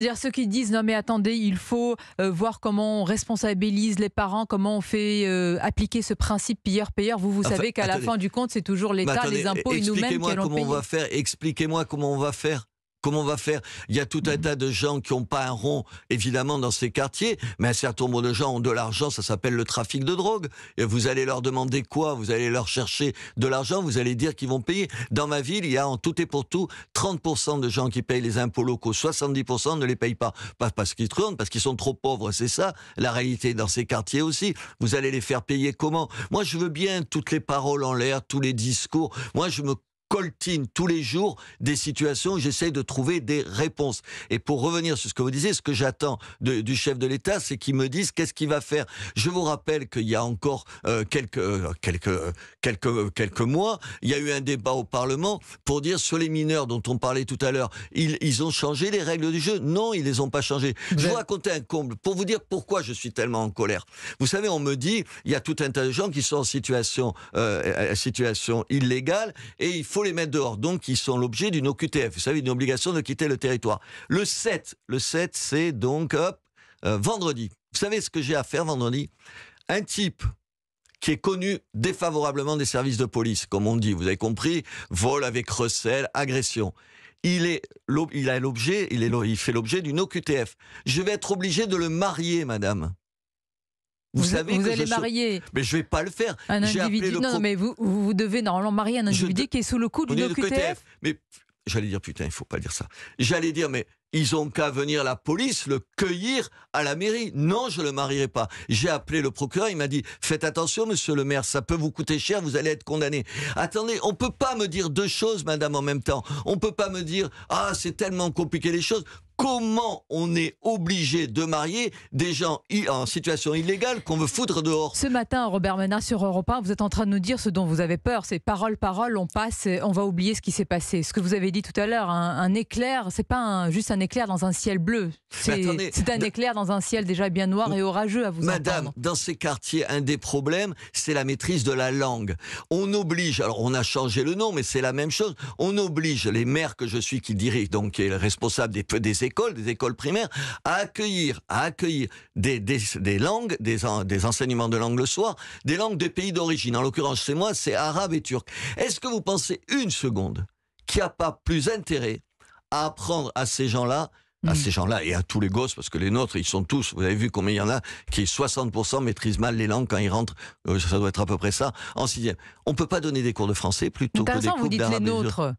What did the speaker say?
dire ceux qui disent non mais attendez, il faut euh, voir comment on responsabilise les parents, comment on fait euh, appliquer ce principe pilleur-payeur. Vous, vous savez qu'à la fin du compte, c'est toujours l'État, les impôts et nous-mêmes qui Expliquez-moi comment on va faire. Expliquez-moi comment on va faire. Comment on va faire Il y a tout un mhm. tas de gens qui n'ont pas un rond, évidemment, dans ces quartiers, mais un certain nombre de gens ont de l'argent, ça s'appelle le trafic de drogue. Et vous allez leur demander quoi Vous allez leur chercher de l'argent, vous allez dire qu'ils vont payer. Dans ma ville, il y a en tout et pour tout 30% de gens qui payent les impôts locaux, 70% ne les payent pas. Pas parce qu'ils tournent, parce qu'ils sont trop pauvres, c'est ça la réalité dans ces quartiers aussi. Vous allez les faire payer comment Moi, je veux bien toutes les paroles en l'air, tous les discours. Moi, je me coltine tous les jours des situations où j'essaye de trouver des réponses. Et pour revenir sur ce que vous disiez, ce que j'attends du chef de l'État, c'est qu'il me dise qu'est-ce qu'il va faire. Je vous rappelle qu'il y a encore euh, quelques, euh, quelques, euh, quelques, quelques mois, il y a eu un débat au Parlement pour dire sur les mineurs dont on parlait tout à l'heure, ils, ont changé les règles du jeu. Non, ils les ont pas changées. Je vais ben vous raconter un comble pour vous dire pourquoi je suis tellement en colère. Vous savez, on me dit, il y a tout un tas de gens qui sont en situation, situation illégale et il faut faut les mettre dehors. Donc, ils sont l'objet d'une OQTF, vous savez, une obligation de quitter le territoire. Le 7, le 7, c'est donc euh, vendredi. Vous savez ce que j'ai à faire vendredi Un type qui est connu défavorablement des services de police, comme on dit, vous avez compris, vol avec recel, agression. Il, est, il a l'objet, il, il fait l'objet d'une OQTF. Je vais être obligé de le marier, madame. Vous, savez vous allez je marier. Mais je vais pas le faire. Un individu. Non, mais vous, vous devez normalement marier un individu qui est sous le coup d'une OQTF. Mais j'allais dire putain, il faut pas dire ça. J'allais dire mais ils ont qu'à venir la police le cueillir à la mairie. Non, je le marierai pas. J'ai appelé le procureur, il m'a dit faites attention monsieur le maire, ça peut vous coûter cher, vous allez être condamné. Attendez, on peut pas me dire deux choses madame en même temps. On peut pas me dire ah, c'est tellement compliqué les choses comment on est obligé de marier des gens en situation illégale qu'on veut foutre dehors. Ce matin, Robert Menard sur Europe 1, vous êtes en train de nous dire ce dont vous avez peur. C'est parole, parole, on passe, on va oublier ce qui s'est passé. Ce que vous avez dit tout à l'heure, un, éclair, c'est pas juste un éclair dans un ciel bleu. C'est un éclair dans un ciel déjà bien noir et orageux à vous Madame, dans ces quartiers, un des problèmes, c'est la maîtrise de la langue. On oblige, alors on a changé le nom, mais c'est la même chose, on oblige les maires que je suis qui dirigent, donc qui est responsable des, des des écoles primaires, à accueillir, à accueillir des, des, langues, des, enseignements de langue le soir, des langues des pays d'origine. En l'occurrence, chez moi, c'est arabe et turc. Est-ce que vous pensez une seconde qu'il n'y a pas plus intérêt à apprendre à ces gens-là à mm. ces gens-là et à tous les gosses, parce que les nôtres, ils sont tous, vous avez vu combien il y en a qui 60% maîtrisent mal les langues quand ils rentrent, euh, ça doit être à peu près ça, en sixième. On peut pas donner des cours de français plutôt que des cours d'arabe. vous dites les nôtres.